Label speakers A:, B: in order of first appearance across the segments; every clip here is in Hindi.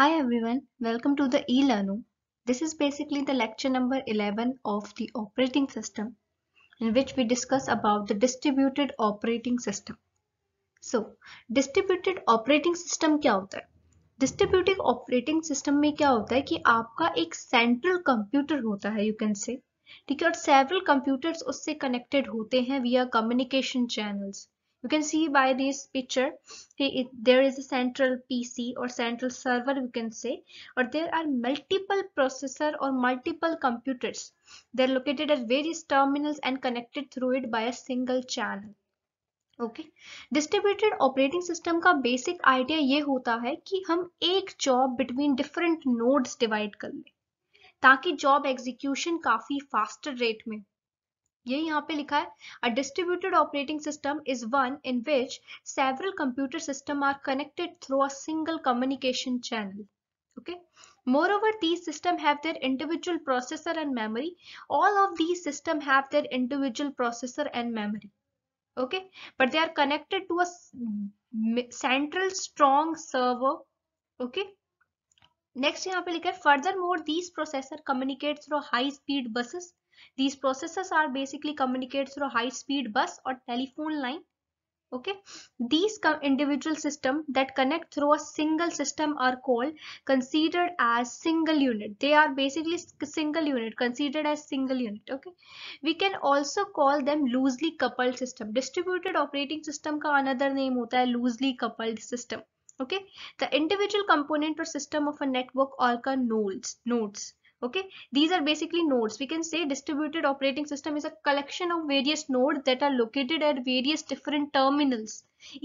A: Hi everyone, welcome to the e-learning. This is basically the lecture number 11 of the operating system in which we discuss about the distributed operating system. So, distributed operating system kya hota hai? Distributed operating system mein kya hota hai ki aapka ek central computer hota hai, you can say. ठीक है और सेवरल कंप्यूटर्स उससे कनेक्टेड होते हैं via communication you can see by this picture there is a central pc or central server we can say or there are multiple processor or multiple computers they are located at various terminals and connected through it by a single channel okay distributed operating system का बेसिक आइडिया ये होता है कि हम एक job between different nodes divide कर लें ताकि जॉब एग्जीक्यूशन काफी फास्टर रेट में हो ये यहाँ पे लिखा है a distributed operating system is one in which several computer systems are connected through a single communication channel okay moreover the systems have their individual processor and memory all of the systems have their individual processor and memory okay but they are connected to a central strong server okay next यहाँ पे लिखा है further more these processor communicate through high speed buses These processes are basically communicated through high speed bus or telephone line. Okay, these individual system that connect through a single system are called considered as single unit. They are basically single unit, considered as single unit. Okay, we can also call them loosely coupled system. Distributed operating system का another name होता है loosely coupled system. Okay, the individual component or system of a network or nodes. nodes. okay these are basically nodes we can say distributed operating system is a collection of various nodes that are located at various different terminals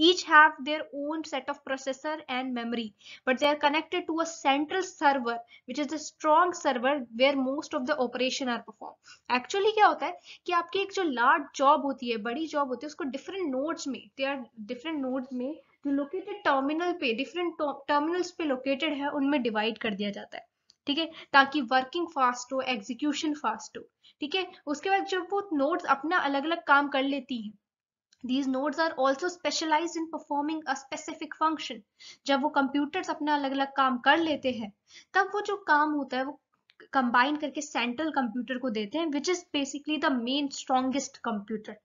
A: each have their own set of processor and memory but they are connected to a central server which is a strong server where most of the operation are performed actually kya hota hai ki aapki ek jo large job hoti hai badi job hoti hai usko different nodes mein they are different nodes mein जो located terminal पे different terminals पे located है उनमें divide कर दिया जाता है ठीक है ताकि वर्किंग फास्ट हो एग्जीक्यूशन फास्ट हो ठीक है उसके बाद जब वो नोट अपना अलग अलग काम कर लेती हैं these nodes are also specialized in performing a specific function जब वो computers अपना अलग अलग काम कर लेते हैं तब वो जो काम होता है वो कंबाइन करके सेंट्रल कंप्यूटर को देते हैं which is basically the main strongest computer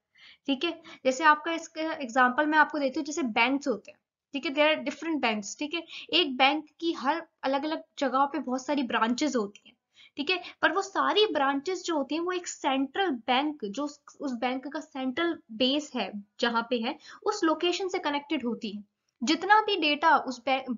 A: ठीक है जैसे आपका इसका एग्जाम्पल मैं आपको देती हूँ जैसे बैंक होते हैं ठीक है देर आर डिफरेंट बैंक ठीक है एक बैंक की हर अलग अलग जगह पे बहुत सारी ब्रांचेस होती हैं ठीक है पर वो सारी ब्रांचेस जो होती हैं वो एक सेंट्रल बैंक जो उस बैंक का सेंट्रल बेस है जहां पे है उस लोकेशन से कनेक्टेड होती है जितना भी डेटा उस बैंक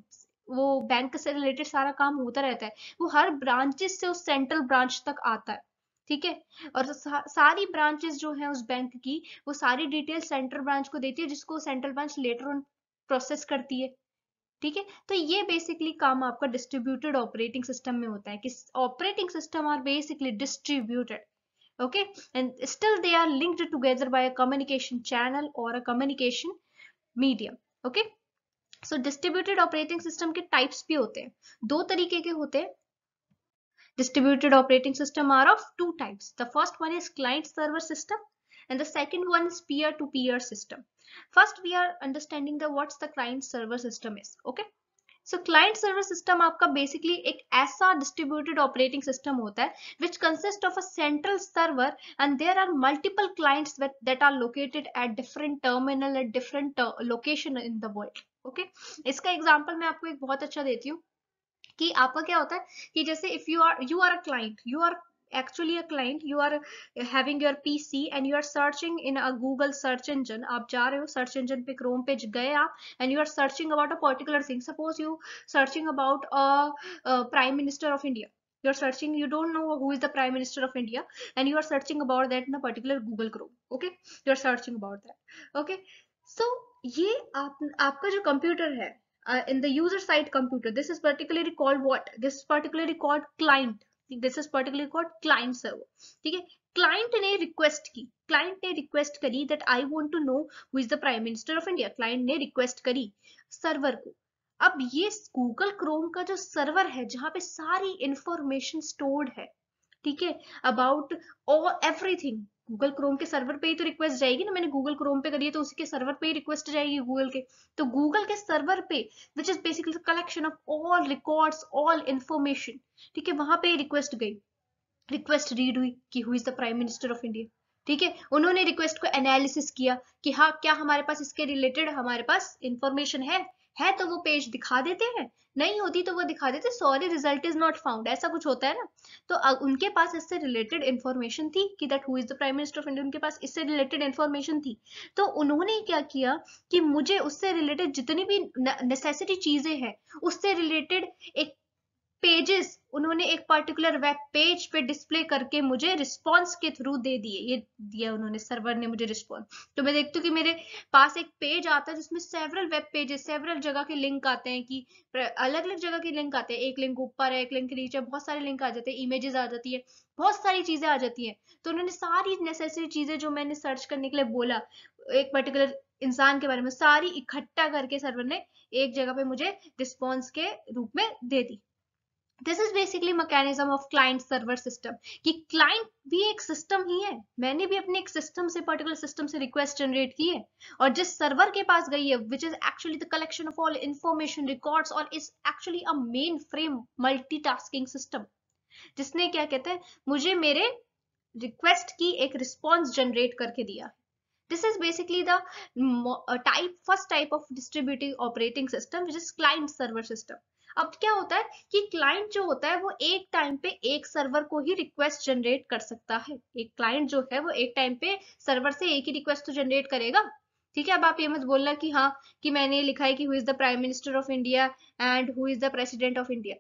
A: वो बैंक से रिलेटेड सारा काम होता रहता है वो हर ब्रांचेस से उस सेंट्रल ब्रांच तक आता है ठीक है और सा, सारी ब्रांचेस जो है उस बैंक की वो सारी डिटेल सेंट्रल ब्रांच को देती है जिसको central branch later on process करती है ठीक है तो ये बेसिकली काम आपका डिस्ट्रीब्यूटेड ऑपरेटिंग सिस्टम में होता है कि operating system are basically distributed okay and still they are linked together by a communication channel or a communication medium okay so distributed operating system के टाइप्स भी होते हैं दो तरीके के होते हैं distributed operating system are of two types the first one is client server system and the second one is peer to peer system first we are understanding the what's the client server system is okay so client server system आपका बेसिकली एक ऐसा डिस्ट्रीब्यूटेड ऑपरेटिंग सिस्टम होता है which consist of a central server and there are multiple clients that are located at different terminal at different location in the world okay इसका एग्जाम्पल मैं आपको एक बहुत अच्छा देती हूँ कि आपका क्या होता है कि जैसे if you are you are a client you are actually a client you are having your pc and you are searching in a google search engine aap ja rahe ho search engine pe chrome page gaye aap and you are searching about a particular thing suppose you searching about a, a prime minister of india you're searching you don't know who is the prime minister of india and you are searching about that in a particular google chrome okay you're searching about that okay so ye aap, aapka jo computer hai uh, in the user side computer this is particularly called what this is particularly called client this is particular called client server ठीक है क्लाइंट ने रिक्वेस्ट की क्लाइंट ने रिक्वेस्ट करी that I want to know who is the prime minister of India client ने रिक्वेस्ट करी सर्वर को अब ये गूगल क्रोम का जो सर्वर है जहां पे सारी इंफॉर्मेशन स्टोर्ड है ठीक है about all everything Google Chrome के सर्वर पे ही तो रिक्वेस्ट जाएगी ना मैंने गूगल क्रोम पे करी है तो उसी के सर्वर पे ही रिक्वेस्ट जाएगी गूगल के तो गूगल के सर्वर पे which is basically collection of all records all information ठीक है वहां पे रिक्वेस्ट गई रिक्वेस्ट रीड हुई कि who is the prime minister of India ठीक है उन्होंने रिक्वेस्ट को एनालिसिस किया कि हाँ क्या हमारे पास इसके रिलेटेड हमारे पास इंफॉर्मेशन है है तो वो पेज दिखा देते हैं नहीं होती तो वो दिखा देते sorry result is not found ऐसा कुछ होता है ना तो उनके पास इससे रिलेटेड इन्फॉर्मेशन थी कि that who is the prime minister of India उनके पास इससे रिलेटेड इन्फॉर्मेशन थी तो उन्होंने क्या किया कि मुझे उससे रिलेटेड जितनी भी नेसेसिटी चीजें हैं उससे रिलेटेड एक पेजेस उन्होंने एक पर्टिकुलर वेब पेज पे डिस्प्ले करके मुझे रिस्पॉन्स के थ्रू दे दिए ये दिया उन्होंने सर्वर ने मुझे रिस्पॉन्स तो मैं देखती हूँ कि मेरे पास एक पेज आता है जिसमें सेवरल वेब पेजेस सेवरल जगह के लिंक आते हैं कि अलग अलग जगह के लिंक आते हैं एक लिंक ऊपर है एक लिंक नीचे बहुत सारे लिंक आ जाते हैं इमेजेस आ जाती है बहुत सारी चीजें आ जाती हैं तो उन्होंने सारी नेसेसरी चीजें जो मैंने सर्च करने के लिए बोला एक पर्टिकुलर इंसान के बारे में सारी इकट्ठा करके सर्वर ने एक जगह पे मुझे रिस्पॉन्स के रूप में दे दी this is basically mechanism of client server system कि क्लाइंट भी एक सिस्टम ही है मैंने भी अपने एक सिस्टम से पर्टिकुलर सिस्टम से रिक्वेस्ट जनरेट की है और जिस सर्वर के पास गई है which is actually the collection of all information records और is actually a mainframe multitasking system जिसने क्या कहते हैं मुझे मेरे रिक्वेस्ट की एक रिस्पॉन्स जनरेट करके दिया this is basically the type first type of distributed operating system which is client server system अब क्या होता है कि क्लाइंट जो होता है वो एक टाइम पे एक सर्वर को ही रिक्वेस्ट जनरेट कर सकता है एक क्लाइंट जो है वो एक टाइम पे सर्वर से एक ही रिक्वेस्ट तो जनरेट करेगा ठीक है अब आप ये मत बोलना कि हाँ कि मैंने लिखा है कि who is the prime minister of India and who is the president of India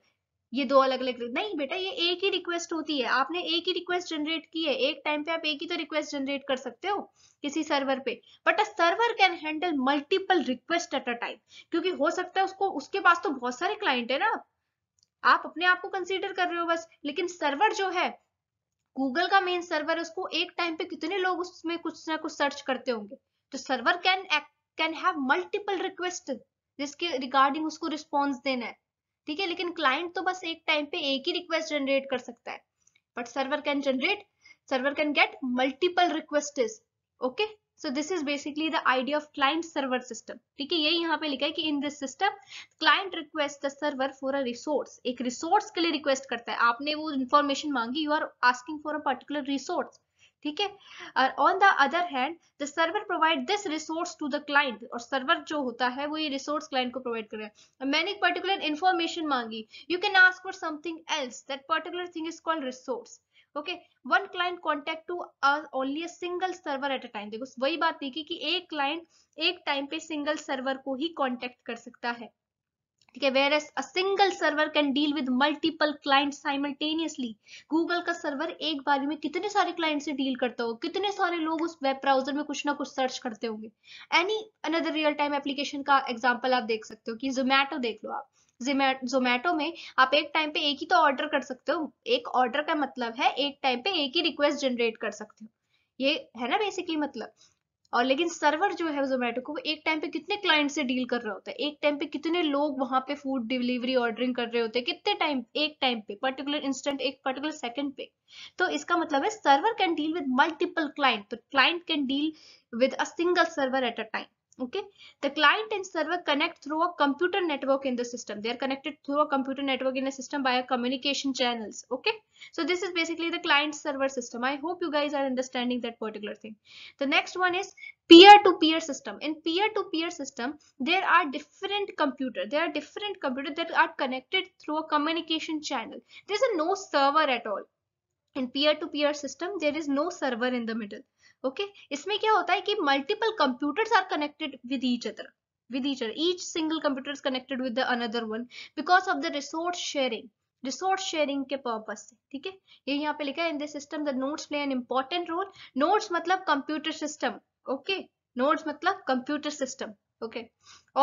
A: ये दो अलग अलग नहीं बेटा ये एक ही रिक्वेस्ट होती है आपने एक ही रिक्वेस्ट जनरेट की है एक टाइम पे आप एक ही तो रिक्वेस्ट जनरेट कर सकते हो किसी सर्वर पे but a server can handle multiple request at a time क्योंकि हो सकता है उसको उसके पास तो बहुत सारे क्लाइंट है ना आप अपने आप को कंसिडर कर रहे हो बस लेकिन सर्वर जो है गूगल का मेन सर्वर है उसको एक टाइम पे कितने लोग उसमें कुछ ना कुछ सर्च करते होंगे तो server can can have multiple request जिसके रिगार्डिंग उसको रिस्पॉन्स देना है ठीक है लेकिन क्लाइंट तो बस एक टाइम पे एक ही रिक्वेस्ट जनरेट कर सकता है but server can generate server can get multiple request okay so this is basically the idea of client server system ठीक है ये यहाँ पे लिखा है कि in this system client request the server for a resource एक रिसोर्स के लिए रिक्वेस्ट करता है आपने वो इन्फॉर्मेशन मांगी you are asking for a particular resource ठीक है on the other hand the server provide this resource to the client और सर्वर जो होता है वो ये रिसोर्स क्लाइंट को प्रोवाइड कर रहा है मैंने एक पर्टिकुलर इन्फॉर्मेशन मांगी you can ask for something else that particular thing is called resource okay one client contact to only single server at a time देखो वही बात देखी कि एक क्लाइंट एक टाइम पे सिंगल सर्वर को ही कॉन्टेक्ट कर सकता है ठीक है where as a single server can deal with multiple client simultaneously Google का सर्वर एक बार में कितने सारे क्लाइंट से डील करता होगा कितने सारे लोग उस वेब ब्राउजर में कुछ ना कुछ सर्च करते होंगे any another real time application का एग्जाम्पल आप देख सकते हो कि जोमैटो देख लो आप जोमैटो में आप एक टाइम पे एक ही तो ऑर्डर कर सकते हो एक ऑर्डर का मतलब है एक टाइम पे एक ही रिक्वेस्ट जनरेट कर सकते हो ये है ना बेसिकली मतलब और लेकिन सर्वर जो है जोमेटो को वो एक टाइम पे कितने क्लाइंट से डील कर रहा होता है एक टाइम पे कितने लोग वहां पे फूड डिलीवरी ऑर्डरिंग कर रहे होते हैं कितने टाइम एक टाइम पे पर्टिकुलर इंस्टेंट एक पर्टिकुलर सेकंड पे तो इसका मतलब है server can deal with multiple client तो client can deal with a single server at a time okay the client and server connect through a computer network in the system they are connected through a computer network in the system by a communication channels okay so this is basically the client server system i hope you guys are understanding that particular thing the next one is peer to peer system in peer to peer system there are different computer there are different computer that are connected through a communication channel there's a no server at all in peer to peer system there is no server in the middle okay इसमें क्या होता है कि multiple computers are connected with each other with each other each single computer is connected with the another one because of the resource resource sharing के पर्पज से ठीक है ये यहाँ पे लिखा है in this system the notes play an important role notes मतलब कंप्यूटर सिस्टम ओके नोट्स मतलब computer system okay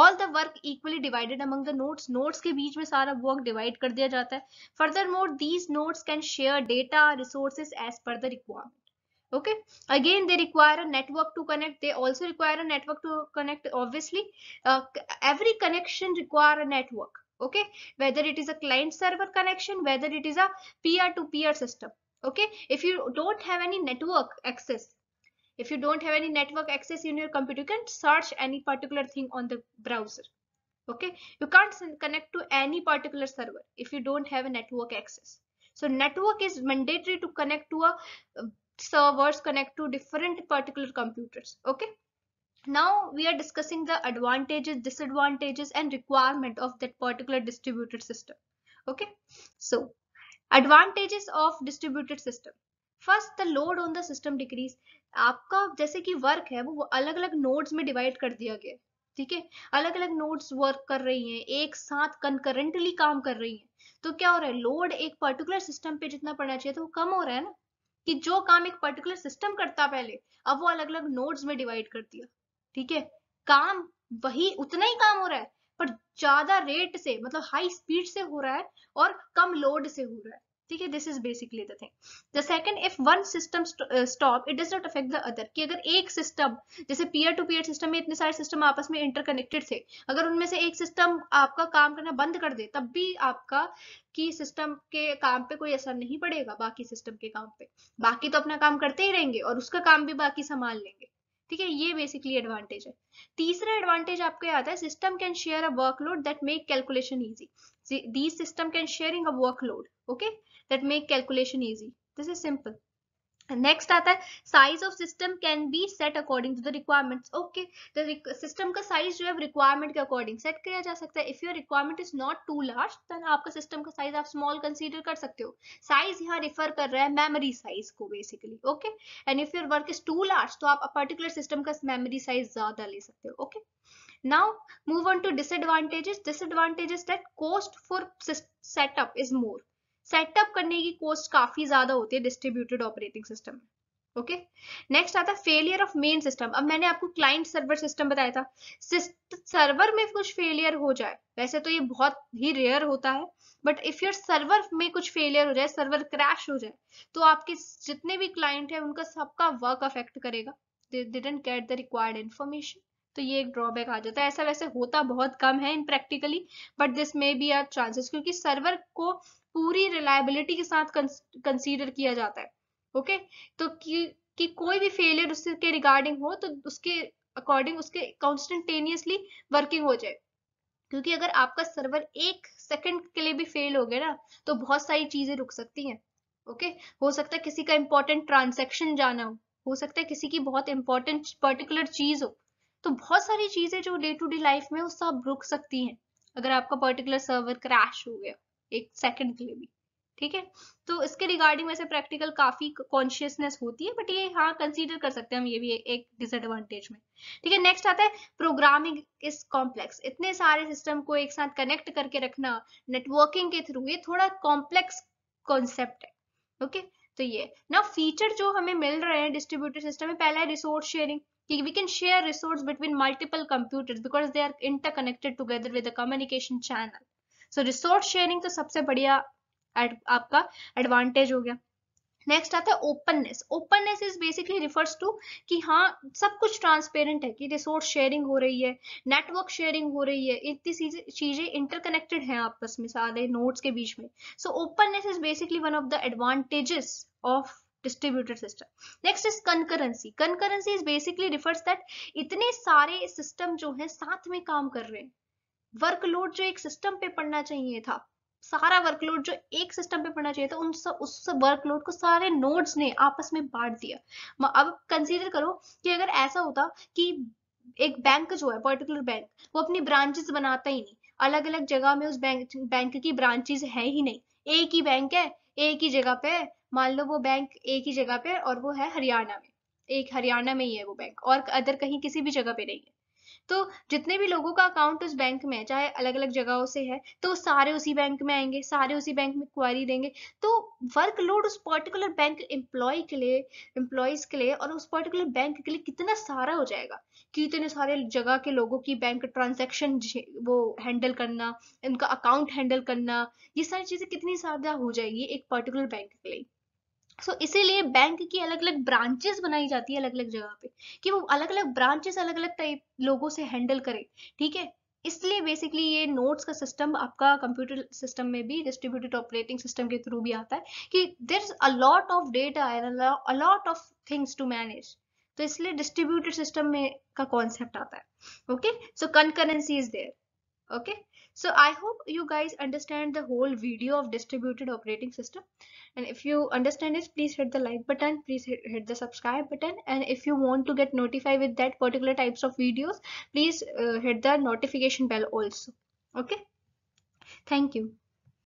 A: all the work equally divided among the notes notes के बीच में सारा वर्क डिवाइड कर दिया जाता है further more these notes can share data resources as per the requirement okay again they require a network to connect they also require a network to connect obviously uh, every connection require a network okay whether it is a client server connection whether it is a peer to peer system okay if you don't have any network access if you don't have any network access in your computer you can search any particular thing on the browser okay you can't connect to any particular server if you don't have a network access so network is mandatory to connect to a servers connect to different particular computers okay now we are discussing the advantages disadvantages and requirement of that particular distributed system okay so advantages of distributed system first the load on the system decrease आपका जैसे कि वर्क है वो अलग अलग नोड्स में डिवाइड कर दिया गया ठीक है अलग अलग नोड्स वर्क कर रही हैं एक साथ कंकरेंटली काम कर रही हैं तो क्या हो रहा है लोड एक पर्टिकुलर सिस्टम पे जितना पड़ना चाहिए तो वो कम हो रहा है ना कि जो काम एक पर्टिकुलर सिस्टम करता पहले अब वो अलग अलग नोड्स में डिवाइड कर दिया ठीक है काम वही उतना ही काम हो रहा है पर ज्यादा रेट से मतलब हाई स्पीड से हो रहा है और कम लोड से हो रहा है ठीक है this is basically the thing the second if one system stop it does not affect the other कि अगर एक सिस्टम जैसे पीयर टू पीयर सिस्टम में इतने सारे सिस्टम आपस में इंटरकनेक्टेड थे अगर उनमें से एक सिस्टम आपका काम करना बंद कर दे तब भी आपका की सिस्टम के काम पे कोई असर नहीं पड़ेगा बाकी सिस्टम के काम पे बाकी तो अपना काम करते ही रहेंगे और उसका काम भी बाकी संभाल लेंगे ठीक है ये बेसिकली एडवांटेज है तीसरा एडवांटेज आपको याद है system can share a workload that make calculation easy these system can sharing a workload okay that make calculation easy. This is simple. Next आता है size of system can be set according to the requirements okay the system का साइज जो है रिक्वायरमेंट के अकॉर्डिंग सेट किया जा सकता है if your requirement is not too large then आपका सिस्टम का साइज आप स्मॉल कंसीडर कर सकते हो साइज यहाँ रिफर कर रहा है मेमोरी साइज को basically okay and if your work is too large तो आप पर्टिकुलर सिस्टम का मेमोरी साइज ज्यादा ले सकते हो ओके now move on to disadvantages disadvantages that cost for setup is more setup करने की कॉस्ट काफी ज्यादा होती है distributed operating system okay next आता है फेलियर ऑफ मेन सिस्टम अब मैंने आपको क्लाइंट सर्वर सिस्टम बताया था सर्वर में कुछ फेलियर हो जाए वैसे तो ये बहुत ही रेयर होता है बट इफ योर सर्वर में कुछ फेलियर हो जाए सर्वर क्रैश हो जाए तो आपके जितने भी क्लाइंट है उनका सबका वर्क अफेक्ट करेगा they didn't get the required information तो ये एक ड्रॉबैक आ जाता है ऐसा वैसे होता बहुत कम है in practically but this may be are chances क्योंकि सर्वर को पूरी रिलायबिलिटी के साथ कंसीडर किया जाता है ओके okay? तो कि, कि कोई भी फेलियर उसके रिगार्डिंग हो तो उसके अकॉर्डिंग उसके कॉन्स्टेंटेनियसली वर्किंग हो जाए क्योंकि अगर आपका सर्वर एक सेकंड के लिए भी फेल हो गया ना तो बहुत सारी चीजें रुक सकती हैं ओके हो सकता है किसी का इंपॉर्टेंट ट्रांजेक्शन जाना हो हो सकता है किसी की बहुत इंपॉर्टेंट पर्टिकुलर चीज हो तो बहुत सारी चीजें जो डे टू डे लाइफ में वो सब रुक सकती हैं अगर आपका पर्टिकुलर सर्वर क्रैश हो गया एक सेकंड के लिए भी ठीक है तो इसके रिगार्डिंग वैसे प्रैक्टिकल काफी कॉन्शियसनेस होती है बट ये हाँ कंसीडर कर सकते हैं हम ये भी एक डिसएडवांटेज में ठीक है नेक्स्ट आता है प्रोग्रामिंग इज कॉम्प्लेक्स इतने सारे सिस्टम को एक साथ कनेक्ट करके रखना नेटवर्किंग के थ्रू ये थोड़ा कॉम्प्लेक्स कॉन्सेप्ट है ओके तो ये ना फीचर जो हमें मिल रहे हैं डिस्ट्रीब्यूटेड सिस्टम में पहला है रिसोर्स शेयरिंग कि we can share resource between multiple computers because they are interconnected together with a communication channel. So resource sharing तो सबसे बढ़िया आपका advantage हो गया नेक्स्ट आता है openness openness is basically refers to कि हाँ सब कुछ ट्रांसपेरेंट है कि रिसोर्स शेयरिंग हो रही है नेटवर्क शेयरिंग हो रही है इतनी चीजें इंटरकनेक्टेड हैं आपस में सारे नोट्स के बीच में so openness is basically one of the advantages of distributed system next is concurrency concurrency is basically refers that इतने सारे सिस्टम जो है साथ में काम कर रहे हैं वर्कलोड जो एक सिस्टम पे पड़ना चाहिए था सारा वर्कलोड जो एक सिस्टम पे पड़ना चाहिए था उन सब उस वर्कलोड को सारे नोड्स ने आपस में बांट दिया अब कंसीडर करो कि अगर ऐसा होता कि एक बैंक जो है पर्टिकुलर बैंक वो अपनी ब्रांचेस बनाता ही नहीं अलग अलग जगह में उस बैंक बैंक की ब्रांचेस है ही नहीं एक ही बैंक है एक ही जगह पे मान लो वो बैंक एक ही जगह पे और वो है हरियाणा में एक हरियाणा में ही है वो बैंक और अदर कहीं किसी भी जगह पे नहीं है तो जितने भी लोगों का अकाउंट उस बैंक में है चाहे अलग अलग जगहों से है तो सारे उसी बैंक में आएंगे सारे उसी बैंक में क्वारी देंगे तो वर्कलोड उस पर्टिकुलर बैंक एम्प्लॉय के लिए एम्प्लॉयज के लिए और उस पर्टिकुलर बैंक के लिए कितना सारा हो जाएगा कि इतने सारे जगह के लोगों की बैंक ट्रांजेक्शन वो हैंडल करना उनका अकाउंट हैंडल करना ये सारी चीज़ें कितनी ज्यादा हो जाएगी एक पर्टिकुलर बैंक के लिए सो इसीलिए बैंक की अलग अलग ब्रांचेस बनाई जाती है अलग अलग जगह पे कि वो अलग अलग ब्रांचेस अलग अलग टाइप लोगों से हैंडल करे ठीक है इसलिए बेसिकली ये नोट्स का सिस्टम आपका कंप्यूटर सिस्टम में भी डिस्ट्रीब्यूटेड ऑपरेटिंग सिस्टम के थ्रू भी आता है कि there is a lot of data a lot of things to manage तो इसलिए डिस्ट्रीब्यूटेड सिस्टम में का कॉन्सेप्ट आता है okay so concurrency is there okay So I hope you guys understand the whole video of distributed operating system. And if you understand this, please hit the like button, please hit, hit the subscribe button. And if you want to get notified with that particular types of videos, please uh, hit the notification bell also. Okay. Thank you.